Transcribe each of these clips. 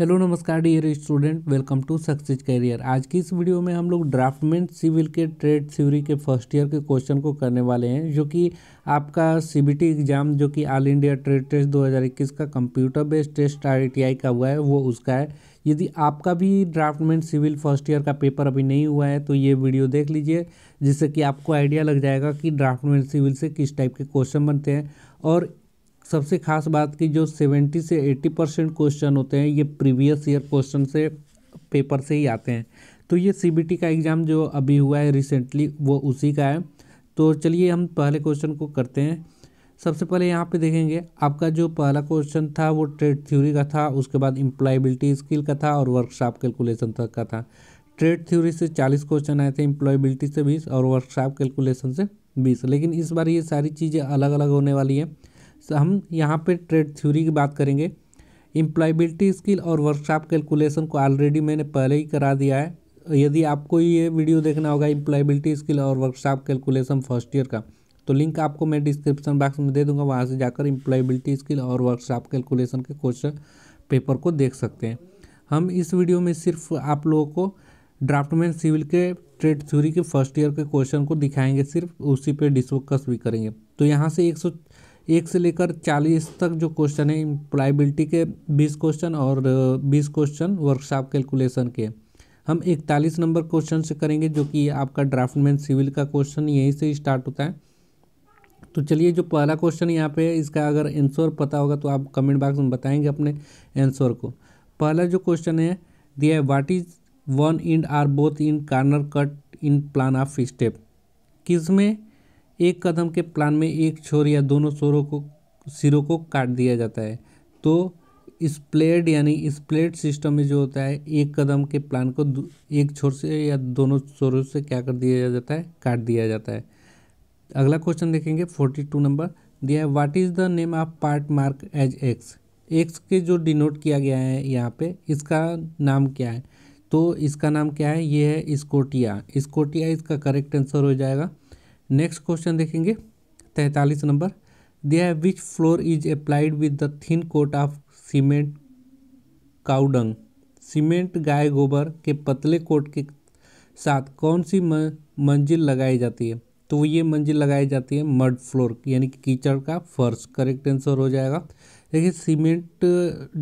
hello नमस्कार dear student welcome to success career आज की इस वीडियो में हम लोग ड्राफ्टमैन सिविल के ट्रेड थ्योरी के फर्स्ट ईयर के क्वेश्चन को करने वाले हैं जो कि आपका सीबीटी एग्ज़ाम जो कि ऑल इंडिया ट्रेड टेस्ट 2021 का कंप्यूटर बेस्ड टेस्ट आरटीआई का हुआ है वो उसका है यदि आपका भी ड्राफ्टमैन सिविल फर्स्ट ईयर का पेपर अभी नहीं हुआ है तो ये वीडियो देख लीजिए जिससे कि आपको आइडिया लग जाएगा कि ड्राफ्टमैन सिविल से किस टाइप के क्वेश्चन बनते हैं और सबसे खास बात की जो सेवेंटी से एट्टी परसेंट क्वेश्चन होते हैं ये प्रीवियस ईयर क्वेश्चन से पेपर से ही आते हैं तो ये सी का एग्ज़ाम जो अभी हुआ है रिसेंटली वो उसी का है तो चलिए हम पहले क्वेश्चन को करते हैं सबसे पहले यहाँ पे देखेंगे आपका जो पहला क्वेश्चन था वो ट्रेड थ्योरी का था उसके बाद एम्प्लॉयबिलिटी स्किल का था और वर्कशॉप कैलकुलेशन तक का था ट्रेड थ्योरी से चालीस क्वेश्चन आए थे एम्प्लॉयबिलिटी से बीस और वर्कशॉप कैलकुलेशन से बीस लेकिन इस बार ये सारी चीज़ें अलग अलग होने वाली हैं हम यहाँ पे ट्रेड थ्योरी की बात करेंगे एम्प्लॉयबिलिटी स्किल और वर्कशॉप कैलकुलेशन को ऑलरेडी मैंने पहले ही करा दिया है यदि आपको ये वीडियो देखना होगा इम्प्लाइबिलिटी स्किल और वर्कशॉप कैलकुलेशन फर्स्ट ईयर का तो लिंक आपको मैं डिस्क्रिप्शन बॉक्स में दे दूंगा वहाँ से जाकर एम्प्लॉयबिलिटी स्किल और वर्कशॉप कैलकुलेशन के क्वेश्चन पेपर को देख सकते हैं हम इस वीडियो में सिर्फ आप लोगों को ड्राफ्टमैन सिविल के ट्रेड थ्योरी के फर्स्ट ईयर के क्वेश्चन को दिखाएंगे सिर्फ उसी पे डिस्कस भी करेंगे तो यहाँ से एक एक से लेकर चालीस तक जो क्वेश्चन है इम्प्लाइबिलिटी के बीस क्वेश्चन और बीस क्वेश्चन वर्कशॉप कैलकुलेशन के हम इकतालीस नंबर क्वेश्चन से करेंगे जो कि आपका ड्राफ्टमैन सिविल का क्वेश्चन यहीं से स्टार्ट होता है तो चलिए जो पहला क्वेश्चन यहाँ पे इसका अगर आंसर पता होगा तो आप कमेंट बॉक्स में बताएंगे अपने आंसर को पहला जो क्वेश्चन है दिया है what is one end or both in corner cut in plan of step किस में एक कदम के प्लान में एक छोर या दोनों छोरों को सिरों को काट दिया जाता है तो स्प्लेड यानी स्प्लेड सिस्टम में जो होता है एक कदम के प्लान को एक छोर से या दोनों छोरों से क्या कर दिया जाता है काट दिया जाता है अगला क्वेश्चन देखेंगे फोर्टी टू नंबर दिया है what is the name of part mark as X X के जो डिनोट किया गया है यहाँ पे इसका नाम क्या है तो इसका नाम क्या है ये है स्कोटिया स्कोटिया इसका करेक्ट आंसर हो जाएगा नेक्स्ट क्वेश्चन देखेंगे तैतालीस नंबर दिया है which floor is applied with the thin coat of cement cow dung cement गाय गोबर के पतले कोट के साथ कौन सी मंजिल लगाई जाती है तो ये मंजिल लगाई जाती है मड फ्लोर यानी कि कीचड़ का फर्श करेक्ट आंसर हो जाएगा देखिए सीमेंट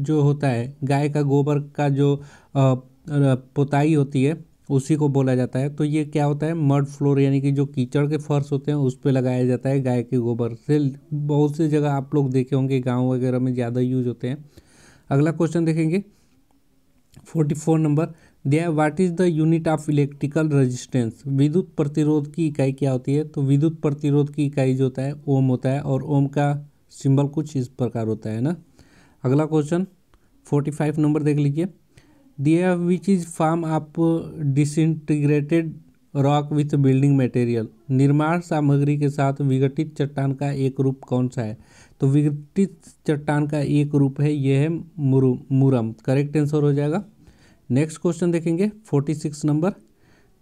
जो होता है गाय का गोबर का जो पोताई होती है उसी को बोला जाता है तो ये क्या होता है मर्ड फ्लोर यानी कि जो कीचड़ के फर्श होते हैं उस पर लगाया जाता है गाय के गोबर से बहुत सी जगह आप लोग देखे होंगे गांव वगैरह में ज़्यादा यूज होते हैं अगला क्वेश्चन देखेंगे फोर्टी फोर नंबर दिया what is the unit of electrical resistance विद्युत प्रतिरोध की इकाई क्या होती है तो विद्युत प्रतिरोध की इकाई जो होता है ओम होता है और ओम का सिंबल कुछ इस प्रकार होता है ना अगला क्वेश्चन फोर्टी फाइव नंबर देख लीजिए दिया which is form up disintegrated rock with building material निर्माण सामग्री के साथ विघटित चट्टान का एक रूप कौन सा है तो विघटित चट्टान का एक रूप है यह है मुरम मुरम करेक्ट आंसर हो जाएगा नेक्स्ट क्वेश्चन देखेंगे फोर्टी सिक्स नंबर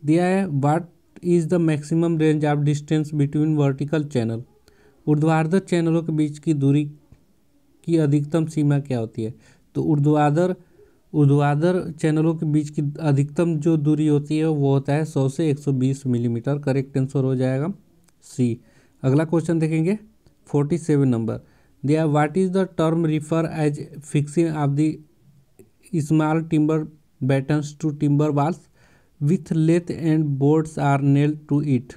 दिया है what is the maximum range of distance between vertical channel ऊर्ध्वाधर चैनलों के बीच की दूरी की अधिकतम सीमा क्या होती है तो ऊर्ध्वाधर उद्वादर चैनलों के बीच की अधिकतम जो दूरी होती है वो होता है 100 से 120 मिलीमीटर करेक्ट आंसर हो जाएगा सी अगला क्वेश्चन देखेंगे 47 नंबर दिया what is the term refer as fixing of the small timber battens to timber walls with lath and boards are nail to it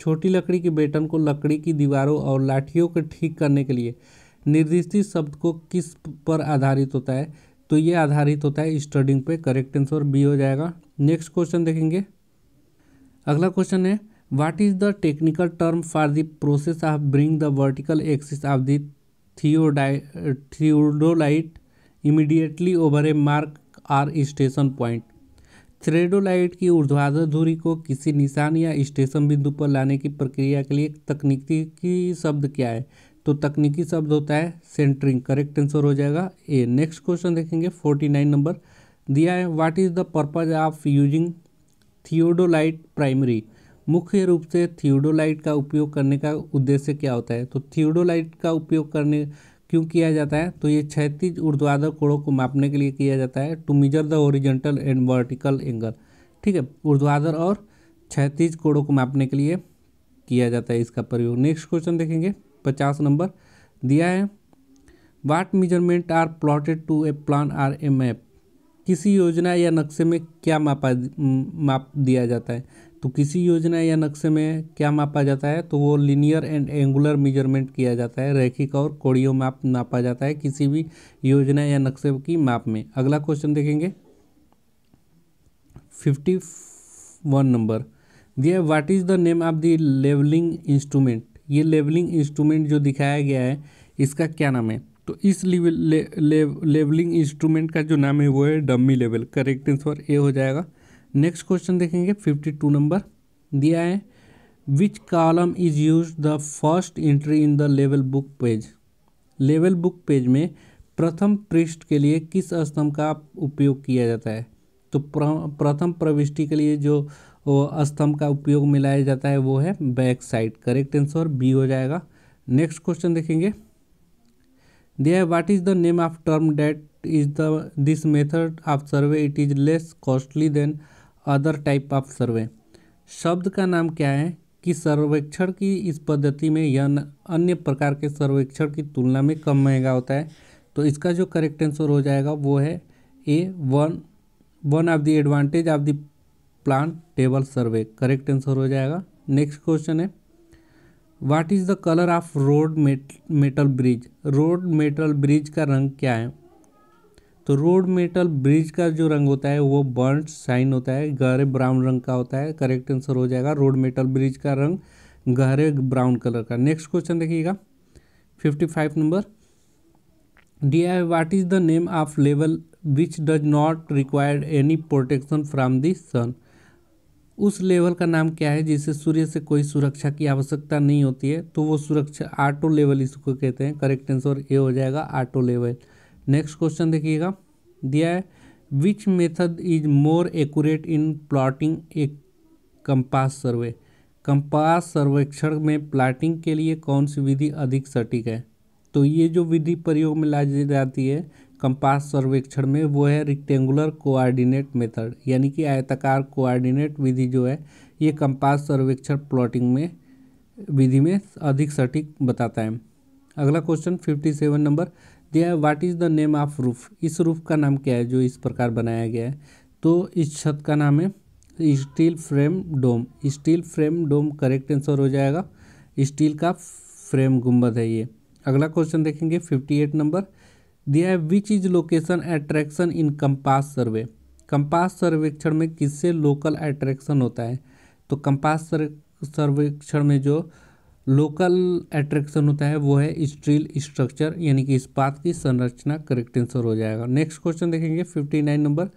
छोटी लकड़ी के बैटन को लकड़ी की दीवारों और लाठियों को ठीक करने के लिए निर्दिष्टित शब्द को किस पर आधारित होता है तो ये आधारित होता है स्टडिंग पे करेक्ट आंसर बी हो जाएगा नेक्स्ट क्वेश्चन देखेंगे अगला क्वेश्चन है what is the technical term for the process of bring the vertical axis of the थियोडाइ theodolite immediately over a mark or station point theodolite की ऊर्ध्वाधर धुरी को किसी निशान या स्टेशन बिंदु पर लाने की प्रक्रिया के लिए तकनीकी शब्द क्या है तो तकनीकी शब्द होता है सेंटरिंग करेक्ट आंसर हो जाएगा ए नेक्स्ट क्वेश्चन देखेंगे फोर्टी नाइन नंबर दिया है what is the purpose of using theodolite primary मुख्य रूप से थियोडोलाइट का उपयोग करने का उद्देश्य क्या होता है तो थियोडोलाइट का उपयोग करने क्यों किया जाता है तो ये क्षैतिज ऊर्ध्वाधर कोणों को मापने के लिए किया जाता है to measure the horizontal and vertical angle ठीक है ऊर्ध्वाधर और क्षैतिज कोणों को मापने के लिए किया जाता है इसका प्रयोग नेक्स्ट क्वेश्चन देखेंगे पचास नंबर दिया है what measurement are plotted to a plan or a map किसी योजना या नक्शे में क्या मापा माप दिया जाता है तो किसी योजना या नक्शे में क्या मापा जाता है तो वो लिनियर एंड एंगुलर मेजरमेंट किया जाता है रैखिक और कोड़ियो माप नापा जाता है किसी भी योजना या नक्शे की माप में अगला क्वेश्चन देखेंगे फिफ्टी वन नंबर दिया what is the name of the levelling instrument ये लेवलिंग इंस्ट्रूमेंट जो दिखाया गया है इसका क्या नाम है तो इस ले, ले, ले, लेवलिंग इंस्ट्रूमेंट का जो नाम है वो है dumpy level correct answer A हो जाएगा नेक्स्ट क्वेश्चन देखेंगे फिफ्टी टू नंबर दिया है which column is use the first entry in the level book page level book page में प्रथम पृष्ठ के लिए किस स्तंभ का उपयोग किया जाता है तो प्रथम प्रविष्टि के लिए जो तो स्तंभ का उपयोग मिलाया जाता है वो है back sight correct answer B हो जाएगा नेक्स्ट क्वेश्चन देखेंगे दिया है what is the name of term that is the this method of survey it is less costly than other type of survey शब्द का नाम क्या है कि सर्वेक्षण की इस पद्धति में या अन्य प्रकार के सर्वेक्षण की तुलना में कम महंगा होता है तो इसका जो करेक्ट आंसर हो जाएगा वो है A one one of the advantage of the plant table survey correct answer हो जाएगा नेक्स्ट क्वेश्चन है what is the colour of road metal bridge road metal bridge का रंग क्या है तो रोड मेटल ब्रिज का जो रंग होता है वो बर्न शाइन होता है गहरे ब्राउन रंग का होता है करेक्ट आंसर हो जाएगा रोड मेटल ब्रिज का रंग गहरे ब्राउन कलर का नेक्स्ट क्वेश्चन देखिएगा fifty five number D I what is the name of level which does not required any protection from the sun उस लेवल का नाम क्या है जिसे सूर्य से कोई सुरक्षा की आवश्यकता नहीं होती है तो वो सुरक्षा आटो लेवल इसको कहते हैं करेक्ट आंसर ए हो जाएगा आटो लेवल नेक्स्ट क्वेश्चन देखिएगा दिया है which method is more accurate in plotting a compass survey compass सर्वेक्षण में प्लाटिंग के लिए कौन सी विधि अधिक सटीक है तो ये जो विधि प्रयोग में लाई जाती है कंपास सर्वेक्षण में वो है रिक्टेंगुलर कोऑर्डिनेट मेथड यानी कि आयताकार कोऑर्डिनेट विधि जो है ये कंपास सर्वेक्षण प्लॉटिंग में विधि में अधिक सटीक बताता है अगला क्वेश्चन फिफ्टी सेवन नंबर दिया है what is the name of roof इस रूफ का नाम क्या है जो इस प्रकार बनाया गया है तो इस छत का नाम है steel frame dome steel frame dome correct answer हो जाएगा स्टील का फ्रेम गुंबद है ये अगला क्वेश्चन देखेंगे फिफ्टी एट नंबर दिया है which is location attraction in compass survey compass सर्वेक्षण में किससे लोकल एट्रैक्शन होता है तो कंपास सर्वेक्षण में जो लोकल एट्रैक्शन होता है वो है स्टील स्ट्रक्चर यानी कि इस इस्पात की संरचना करेक्ट आंसर हो जाएगा नेक्स्ट क्वेश्चन देखेंगे फिफ्टी नाइन नंबर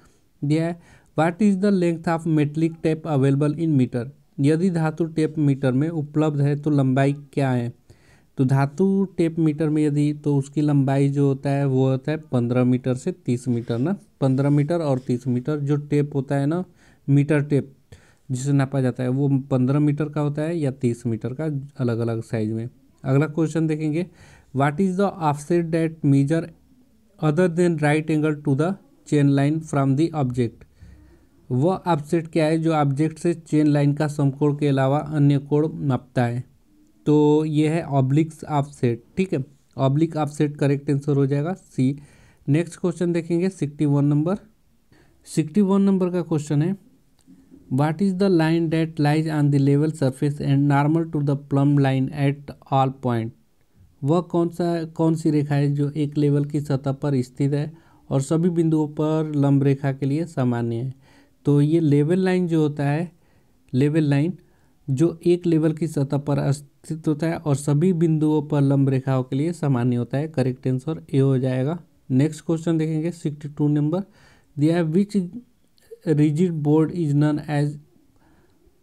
दिया है what is the length of metallic tape available in metre यदि धातु टेप मीटर में उपलब्ध है तो लंबाई क्या है तो धातु टेप मीटर में यदि तो उसकी लंबाई जो होता है वो होता है पंद्रह मीटर से तीस मीटर ना पंद्रह मीटर और तीस मीटर जो टेप होता है ना मीटर टेप जिसे नापा जाता है वो पंद्रह मीटर का होता है या तीस मीटर का अलग अलग साइज में अगला क्वेश्चन देखेंगे what is the offset that measure other than right angle to the chain line from the object वह ऑफसेट क्या है जो ऑब्जेक्ट से चेन लाइन का समकोण के अलावा अन्य कोण मापता है तो ये है ऑब्लिक्स ऑफसेट ठीक है ऑब्लिक ऑफसेट करेक्ट आंसर हो जाएगा सी नेक्स्ट क्वेश्चन देखेंगे sixty one number sixty one number का क्वेश्चन है what is the line that lies on the level surface and normal to the plumb line at all point वह कौन सा कौन सी रेखा है जो एक लेवल की सतह पर स्थित है और सभी बिंदुओं पर लंब रेखा के लिए सामान्य है तो ये लेवल लाइन जो होता है लेवल लाइन जो एक लेवल की सतह पर स्थित होता है और सभी बिंदुओं पर लंब रेखाओं के लिए सामान्य होता है करेक्ट आंसर ए हो जाएगा नेक्स्ट क्वेश्चन देखेंगे सिक्सटी टू नंबर दिया है which rigid board is known as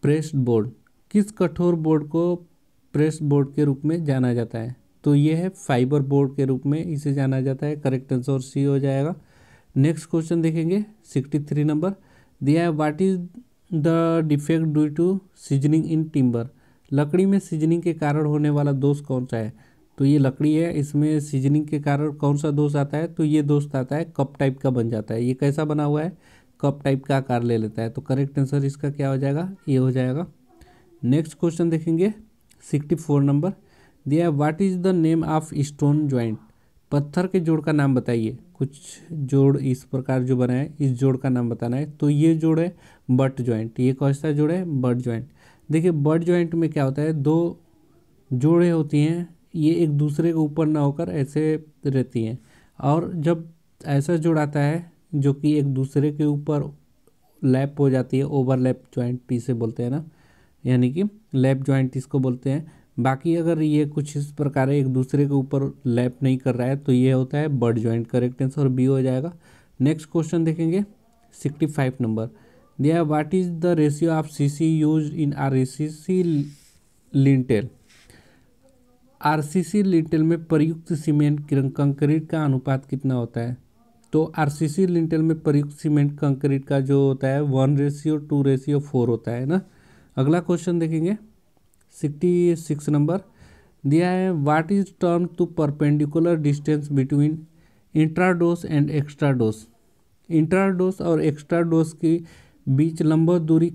pressed board किस कठोर बोर्ड को प्रेस बोर्ड के रूप में जाना जाता है तो ये है फाइबर बोर्ड के रूप में इसे जाना जाता है करेक्ट आंसर सी हो जाएगा नेक्स्ट क्वेश्चन देखेंगे सिक्सटी थ्री नंबर दिया है what is the defect due to seasoning in timber लकड़ी में सीजनिंग के कारण होने वाला दोष कौन सा है तो ये लकड़ी है इसमें सीजनिंग के कारण कौन सा दोष आता है तो ये दोष आता है कप टाइप का बन जाता है ये कैसा बना हुआ है कप टाइप का आकार ले लेता है तो करेक्ट आंसर इसका क्या हो जाएगा ये हो जाएगा नेक्स्ट क्वेश्चन देखेंगे सिक्सटी फोर नंबर दिया what is the name of stone joint पत्थर के जोड़ का नाम बताइए कुछ जोड़ इस प्रकार जो बना है इस जोड़ का नाम बताना है तो ये जोड़ है बट ज्वाइंट ये कौन सा जोड़ है बट ज्वाइंट देखिए बट ज्वाइंट में क्या होता है दो जोड़ें होती हैं ये एक दूसरे के ऊपर ना होकर ऐसे रहती हैं और जब ऐसा जोड़ आता है जो कि एक दूसरे के ऊपर लैप हो जाती है ओवरलैप ज्वाइंट इसे बोलते हैं ना यानी कि लैप ज्वाइंट इसको बोलते हैं बाकी अगर ये कुछ इस प्रकार एक दूसरे के ऊपर लैप नहीं कर रहा है तो ये होता है butt joint correct answer B हो जाएगा नेक्स्ट क्वेश्चन देखेंगे सिक्सटी फाइव नंबर दिया what is the ratio of C C use in R C C lintel R C C lintel में प्रयुक्त सीमेंट कंक्रीट का अनुपात कितना होता है तो आर सी सी लिंटेल में प्रयुक्त सीमेंट कंक्रीट का जो होता है one ratio two ratio four होता है ना अगला क्वेश्चन देखेंगे सिक्सटी सिक्स नंबर दिया है what is term to perpendicular distance between intrados and extra intrados और एक्स्ट्रा डोस के बीच लंबा दूरी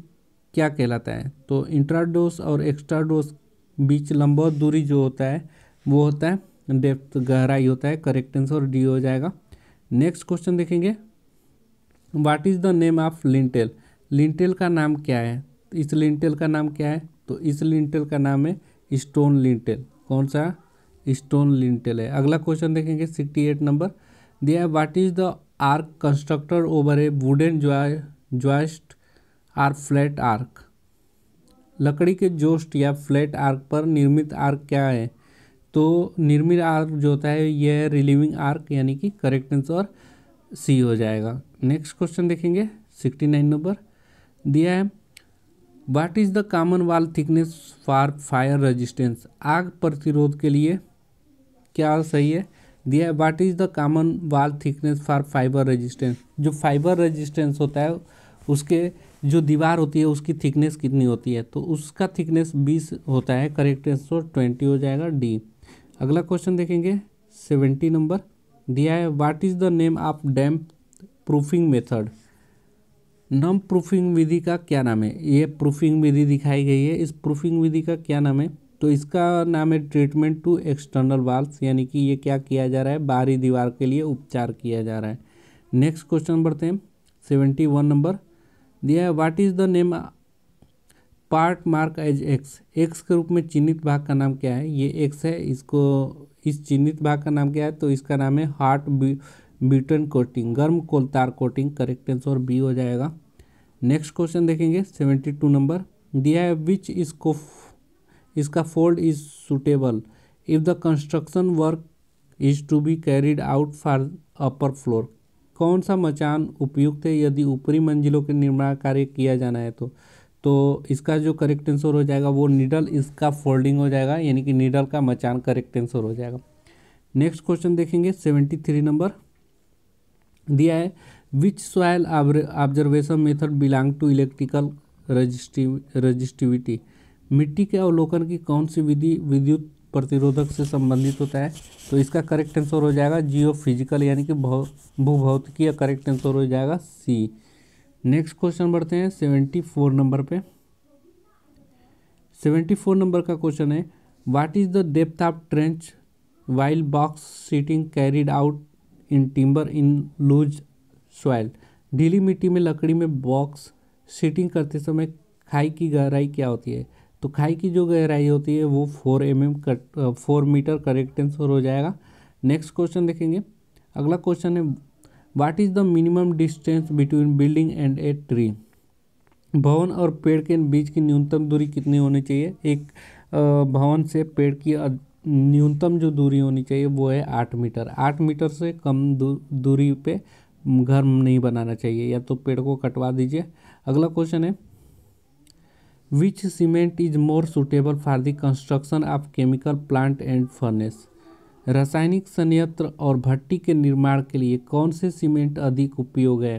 क्या कहलाता है तो इंट्राडोस और एक्स्ट्रा डोस बीच लंबा दूरी जो होता है वो होता है डेप्थ गहराई होता है करेक्ट आंसर डी हो जाएगा नेक्स्ट क्वेश्चन देखेंगे what is the name of lintel lintel का नाम क्या है इस लिंटेल का नाम क्या है तो इस लिंटेल का नाम है स्टोन लिंटेल कौन सा स्टोन लिंटेल है अगला क्वेश्चन देखेंगे सिक्सटी एट नंबर दिया what is the arch constructor over a wooden joist or flat arch लकड़ी के जोस्ट या फ्लैट आर्क पर निर्मित आर्क क्या है तो निर्मित आर्क जो होता है यह रिलीविंग आर्क यानी कि करेक्ट आंसर सी हो जाएगा नेक्स्ट क्वेश्चन देखेंगे सिक्सटी नाइन नंबर दिया है what is the common wall thickness for fire resistance आग प्रतिरोध के लिए क्या सही है दिया what what is the common wall thickness for fibre resistance जो फाइबर रेजिस्टेंस होता है उसके जो दीवार होती है उसकी थिकनेस कितनी होती है तो उसका थिकनेस बीस होता है करेक्ट आंसर तो ट्वेंटी हो जाएगा डी अगला क्वेश्चन देखेंगे सेवेंटी नंबर दिया है what is the name of damp proofing method नम प्रूफिंग विधि का क्या नाम है ये प्रूफिंग विधि दिखाई गई है इस प्रूफिंग विधि का क्या नाम है तो इसका नाम है ट्रीटमेंट टू एक्सटर्नल वाल्स यानी कि ये क्या किया जा रहा है बाहरी दीवार के लिए उपचार किया जा रहा है नेक्स्ट क्वेश्चन बढ़ते हैं सेवेंटी वन नंबर दिया है what is the name part mark as X X के रूप में चिन्हित भाग का नाम क्या है ये एक्स है इसको इस चिन्हित भाग का नाम क्या है तो इसका नाम है हार्ट ब्यूटेन कोटिंग गर्म कोलतार कोटिंग करेक्ट आंसर बी हो जाएगा नेक्स्ट क्वेश्चन देखेंगे सेवेंटी टू नंबर दिया है विच इसको इसका fold is suitable if the construction work is to be carried out for upper floor कौन सा मचान उपयुक्त है यदि ऊपरी मंजिलों के निर्माण कार्य किया जाना है तो तो इसका जो करेक्ट आंसर हो जाएगा वो निडल इसका फोल्डिंग हो जाएगा यानी कि निडल का मचान करेक्ट आंसर हो जाएगा नेक्स्ट क्वेश्चन देखेंगे सेवेंटी थ्री नंबर दिया है which soil observation method belong to electrical resistivity मिट्टी के अवलोकन की कौन सी विधि विद्युत प्रतिरोधक से संबंधित होता है तो इसका करेक्ट आंसर हो जाएगा जियो फिजिकल यानी कि भूभौतिकीय करेक्ट आंसर हो जाएगा सी नेक्स्ट क्वेश्चन बढ़ते हैं सेवेंटी फोर नंबर पे सेवेंटी फोर नंबर का क्वेश्चन है what is the depth of trench while box sheeting carried out in timber in loose soil ढीली मिट्टी में लकड़ी में बॉक्स सीटिंग करते समय खाई की गहराई क्या होती है तो खाई की जो गहराई होती है वो four M M cut four metre correct answer हो जाएगा नेक्स्ट क्वेश्चन देखेंगे अगला क्वेश्चन है what is the minimum distance between building and a tree भवन और पेड़ के बीच की न्यूनतम दूरी कितनी होनी चाहिए एक भवन से पेड़ की न्यूनतम जो दूरी होनी चाहिए वो है आठ मीटर आठ मीटर से कम दू, दूरी पे घर नहीं बनाना चाहिए या तो पेड़ को कटवा दीजिए अगला क्वेश्चन है which cement is more suitable for the construction of chemical plant and furnace रासायनिक संयंत्र और भट्टी के निर्माण के लिए कौन से सीमेंट अधिक उपयोग है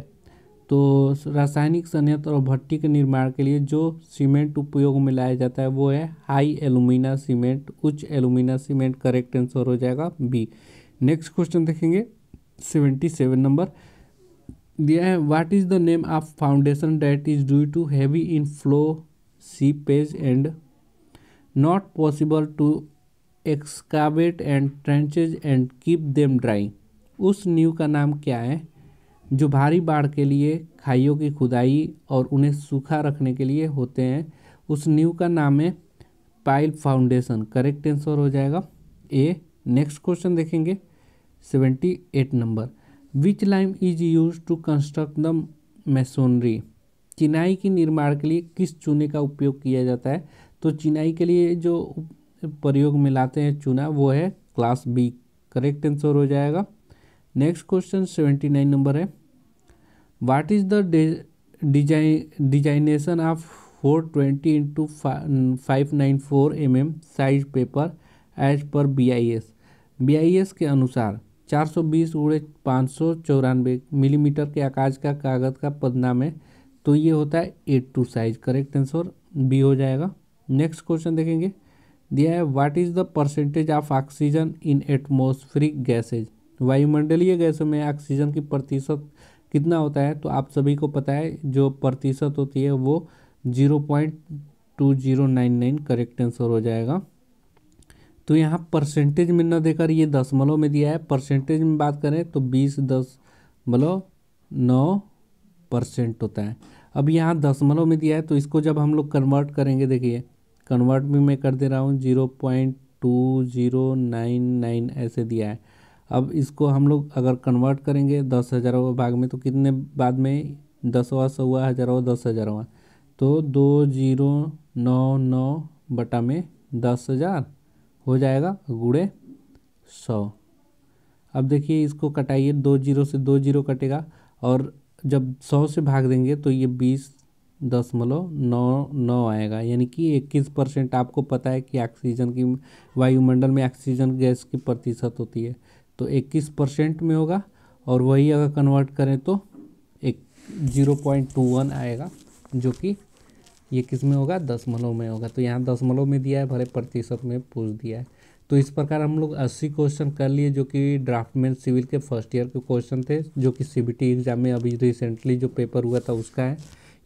तो रासायनिक संयंत्र और भट्टी के निर्माण के लिए जो सीमेंट उपयोग में लाया जाता है वो है हाई एलुमिना सीमेंट उच्च एलुमिना सीमेंट करेक्ट आंसर हो जाएगा बी नेक्स्ट क्वेश्चन देखेंगे सेवेंटी सेवन नंबर दिया है what is the name of foundation that is due to heavy in flow seepage and not possible to excavate and trenches and keep them dry उस न्यू का नाम क्या है जो भारी बाढ़ के लिए खाइयों की खुदाई और उन्हें सूखा रखने के लिए होते हैं उस न्यू का नाम है पाइल फाउंडेशन करेक्ट आंसर हो जाएगा ए नेक्स्ट क्वेश्चन देखेंगे seventy eight number which lime is use to construct the masonry चिनाई के निर्माण के लिए किस चूने का उपयोग किया जाता है तो चिनाई के लिए जो प्रयोग में लाते हैं चूना वो है क्लास बी करेक्ट आंसर हो जाएगा next question seventy nine number है what is the de design designation five nine four M M size paper as per BIS BIS के अनुसार 420 उड़े पाँच सौ चौरानवे मिलीमीटर के आकाश का कागज़ का पदना में तो ये होता है eight two size correct answer B हो जाएगा नेक्स्ट क्वेश्चन देखेंगे दिया है what is the percentage of oxygen in atmospheric gases वायुमंडलीय गैसों में ऑक्सीजन की प्रतिशत कितना होता है तो आप सभी को पता है जो प्रतिशत होती है वो zero point two zero nine nine correct answer हो जाएगा तो यहाँ परसेंटेज में न देकर ये दसमलव में दिया है परसेंटेज में बात करें तो बीस दस मतलब नौ परसेंट होता है अब यहाँ दसमलव में दिया है तो इसको जब हम लोग कन्वर्ट करेंगे देखिए कन्वर्ट भी मैं कर दे रहा हूँ zero point two zero nine nine ऐसे दिया है अब इसको हम लोग अगर कन्वर्ट करेंगे दस हज़ारवा भाग में तो कितने बाद में दसवा सवा हज़ारवा दस हज़ारवा तो दो जीरो नौ नौ बटा में दस हज़ार हो जाएगा गुड़े सौ अब देखिए इसको कटाइए दो जीरो से दो जीरो कटेगा और जब सौ से भाग देंगे तो ये बीस दशमलव नौ नौ आएगा यानी कि इक्कीस परसेंट आपको पता है कि ऑक्सीजन की वायुमंडल में ऑक्सीजन गैस की प्रतिशत होती है तो 21 परसेंट में होगा और वही अगर कन्वर्ट करें तो एक जीरो पॉइंट टू वन आएगा जो कि ये किस में होगा दसमलव में होगा तो यहाँ दसमलव में दिया है भले प्रतिशत में पूछ दिया है तो इस प्रकार हम लोग अस्सी क्वेश्चन कर लिए जो कि ड्राफ्टमैन सिविल के फर्स्ट ईयर के क्वेश्चन थे जो कि सी एग्ज़ाम में अभी रिसेंटली जो पेपर हुआ था उसका है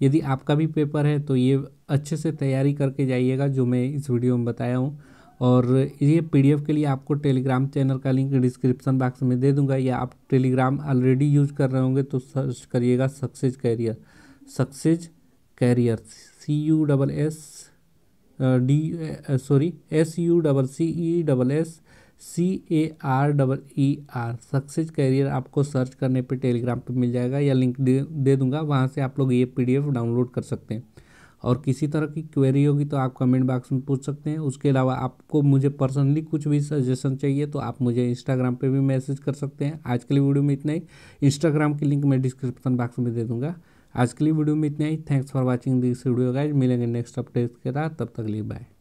यदि आपका भी पेपर है तो ये अच्छे से तैयारी करके जाइएगा जो मैं इस वीडियो में बताया हूँ और ये पीडीएफ के लिए आपको टेलीग्राम चैनल का लिंक डिस्क्रिप्शन बॉक्स में दे दूंगा या आप टेलीग्राम ऑलरेडी यूज कर रहे होंगे तो सर्च करिएगा success career success career C U double S D sorry S U double C E double S C A R double E R success career आपको सर्च करने पे टेलीग्राम पे मिल जाएगा या लिंक दे, दे दूंगा वहाँ से आप लोग ये पीडीएफ डाउनलोड कर सकते हैं और किसी तरह की क्वेरी होगी तो आप कमेंट बॉक्स में पूछ सकते हैं उसके अलावा आपको मुझे पर्सनली कुछ भी सजेशन चाहिए तो आप मुझे इंस्टाग्राम पे भी मैसेज कर सकते हैं आज के लिए वीडियो में इतना ही इंस्टाग्राम की लिंक मैं डिस्क्रिप्शन बॉक्स में दे दूँगा आज के लिए वीडियो में इतना ही thanks for watching this video guys मिलेंगे नेक्स्ट अपडेट के साथ तब तक लिए बाय